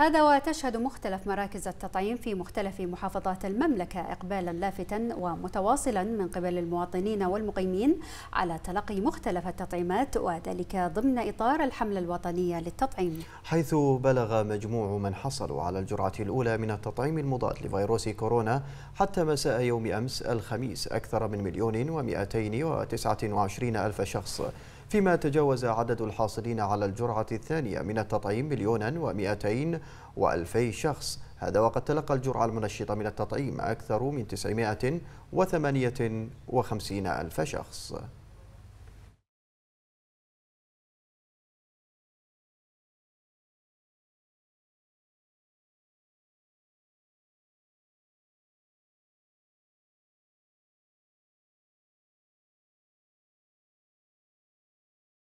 هذا وتشهد مختلف مراكز التطعيم في مختلف محافظات المملكة إقبالا لافتا ومتواصلا من قبل المواطنين والمقيمين على تلقي مختلف التطعيمات وذلك ضمن إطار الحملة الوطنية للتطعيم حيث بلغ مجموع من حصلوا على الجرعة الأولى من التطعيم المضاد لفيروس كورونا حتى مساء يوم أمس الخميس أكثر من مليون ومئتين وتسعة وعشرين ألف شخص فيما تجاوز عدد الحاصلين على الجرعة الثانية من التطعيم مليونا ومئتين وألفي شخص هذا وقد تلقى الجرعة المنشطة من التطعيم أكثر من 958 ألف شخص